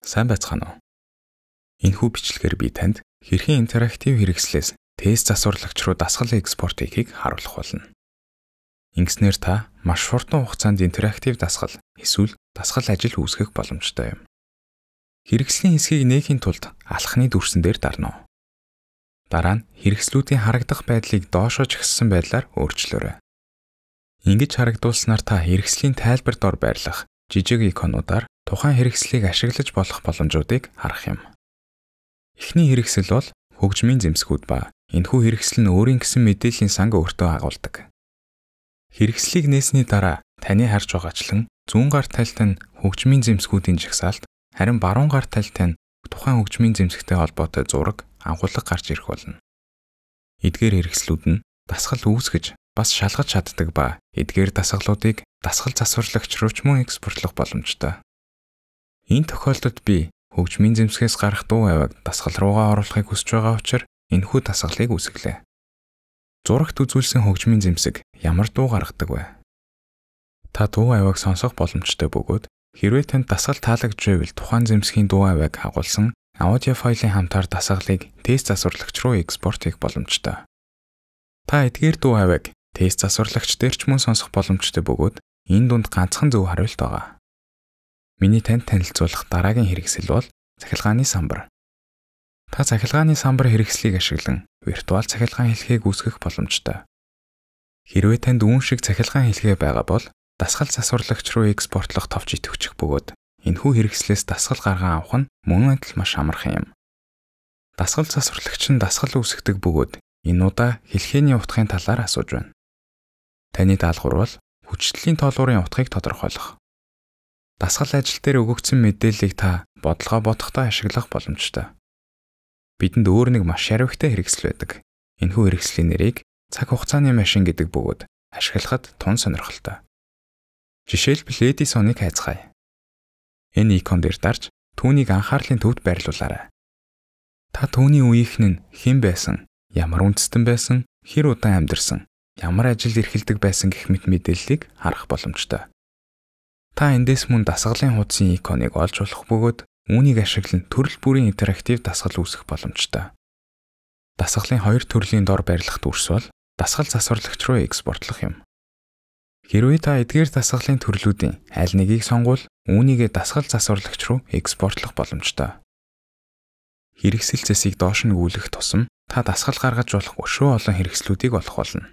Сайн байцгаана уу? Энэхүү бичлэгээр би танд хэрхэн интерактив хэрэгслээс тест засварлагч руу дасгал экспорт хийхийг харуулах болно. Ингэснээр та маш хурдан хугацаанд интерактив дасгал эсвэл дасгал ажил үүсгэх боломжтой юм. Хэрэгслийн хэсгийг нээхийн тулд алхны дүрсэн дээр дарна уу. Дараа нь хэрэгслүүдийн харагдах байдлыг доошоо чагссан байдлаар өөрчлөөрэй. Ингэж харагдуулснаар та хэрэгслийн тайлбар дор байрлах жижиг иконуудаар тухайн хэрэгслийг ашиглаж болох боломжуудыг харах юм. Эхний хэрэгсэл бол хөгжмийн зэмсгүүд ба энэхүү хэрэгсэл нь өөрийн гэсэн мэдээллийн санг өөртөө агуулдаг. Хэрэгслийг нээсний дараа таны харж байгаачлан зүүн гар талтай нь хөгжмийн зэмсгүүдийн жагсаалт, харин баруун гар талтай нь тухайн хөгжмийн зэмсгтэй холбоотой зураг, агуулга гарч ирэх болно. Эдгээр хэрэгслүүд нь дасгал үүсгэж бас шалгаж чаддаг ба эдгээр дасгалуудыг дасгал засварлагч руу ч мөн экспортлох боломжтой. Энэ тохиолдолд би хөгжмийн зэмсгээс гарах дуу аваг дасгал руугаа оруулахыг хүсэж байгаа учраас энэхүү дасгалыг үсгэлээ. Зурагт үзүүлсэн хөгжмийн зэмсэг ямар дуу гаргадаг вэ? Та дуу аваг сонсох боломжтой бөгөөд хэрвээ танд дасгал таалагдчихвэл тухайн зэмсгийн дуу аваг хагуулсан аудио файлын хамтаар дасгалыг тест засварлагч руу экспорт хийх боломжтой. Та эдгээр дуу аваг Тест засварлагч дээр ч мөн сонсох боломжтой бөгөөд энэ дунд ганцхан зөв хариулт байгаа. Миний танд танилцуулах дараагийн хэрэгсэл бол цахилгааны самбар. Та цахилгааны самбар хэрэгслийг ашиглан виртуал цахилгаан хэлхийг үүсгэх боломжтой. Хэрвээ танд үүн шиг цахилгаан хэлхээ байгаа бол дасгал засварлагч руу экспортлох товч идэвчих бөгөөд энэхүү хэрэгслээс дасгал гаргаан авах нь мөн адил маш амархан юм. Дасгал засварлагч нь дасгал үүсгдэг бөгөөд энэ удаа хэлхээний утгын талаар асууж байна. Таны даалгавар бол хүчлийн тоолуурын утгыг тодорхойлох. Дасгал ажил дээр өгөгдсөн мэдээллийг та бодлогоо бодохдоо ашиглах боломжтой. Бидэнд өөр нэг маш шарвихтай хэрэгсэл байдаг. Энэхүү хэрэгслийн нэрийг цаг хугацааны машин гэдэг бөгөөд ашиглахад тун сонирхолтой. Жишээлбэл Эдисоныг хайцгаая. Энэ икон дээр дарж түүнийг анхаарлын төвд байрлуулаарай. Та түүний үеийнхэн нь хэн байсан, ямар үндэстэн байсан, хэр удаан амьдарсан, ямар ажил эрхэлдэг байсан гэх мэт мэдээллийг харах боломжтой. Та эндээс мөн дасгалын хуудсын иконыг олж болох бөгөөд үүнийг ашиглан төрөл бүрийн интерактив дасгал үүсгэх боломжтой. Дасгалын хоёр төрлийн дор барилах төрс бол дасгал засварлагч руу экспортлох юм. Хэрвээ та эдгээр дасгалын төрлүүдийн аль нэгийг сонгуул, үүнийгээ дасгал засварлагч руу экспортлох боломжтой. Хэрэгсэл зэсийг доош нь гүйлэх тусам та дасгал гаргаж болох өшөө олон хэрэгслүүдийг олох болно.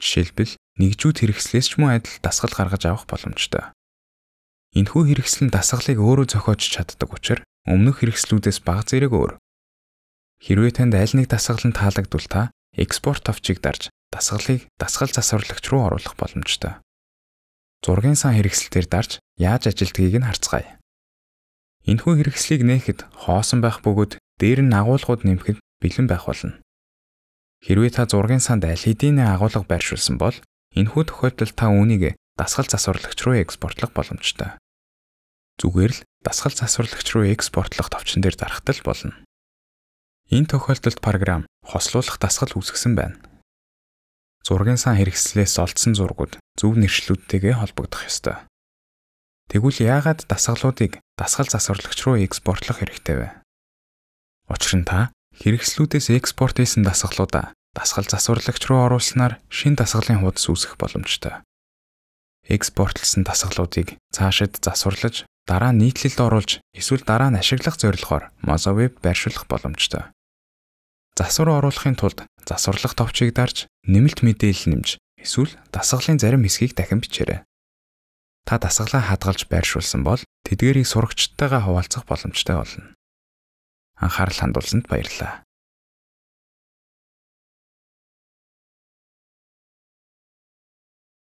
Жишээлбэл нэгжүүд хэрэгслээс ч мөн адил дасгал гаргаж авах боломжтой. Энэхүү хэрэгсэл нь дасгалыг өөрөө зохиож чаддаг учраас өмнөх хэрэгслүүдээс бага зэрэг өөр. Хэрвээ танд аль нэг дасгал нь таалагдвал та экспорт товчийг дарж дасгалыг дасгал засварлагч руу оруулах боломжтой. Зургийн сан хэрэгсэлээр дарж яаж ажилтгийг нь харцгаая. Энэхүү хэрэгслийг нээхэд хоосон байх бөгөөд дээр нь агуулгууд нэмэхэд бэлэн байх болно. Хэрвээ та зургийн санд аль хэдийн агуулга байршуулсан бол энэхүү тохиолдолд та үүнийг дасгал засварлагч руу экспортлох боломжтой. Зүгээр л дасгал засварлагч руу экспортлох товчон дээр зархтал болно. Энэ тохиолдолд програм хослуулах дасгал үүсгэсэн байна. Зургийн сан хэрэгслээс олдсон зургууд зөв нэршлүүдтэйгээ холбогдох ёстой. Тэгвэл яагаад дасгалуудыг дасгал засварлагч руу экспортлох хэрэгтэй вэ? Учир нь та хэрэгслүүдээс экспорт хийсэн дасгалуудаа дасгал засварлагч руу оруулснаар шин дасгалын хуудас үүсэх боломжтой. Экспортлсон дасгалуудыг цаашид засварлаж, дараа нь нийтлэлд оруулж, эсвэл дараа нь ашиглах зорилгоор Mozoweb байршуулах боломжтой. Засвар оруулахын тулд засварлах товчийг дарж, нэмэлт мэдээлэл нэмж, эсвэл дасгалын зарим хэсгийг дахин бичээрэй. Та дасгалаа хадгалж байршуулсан бол тэдгэрийг сурагчдтайгаа хуваалцах боломжтой болно анхаарал хандуулсанд баярлалаа.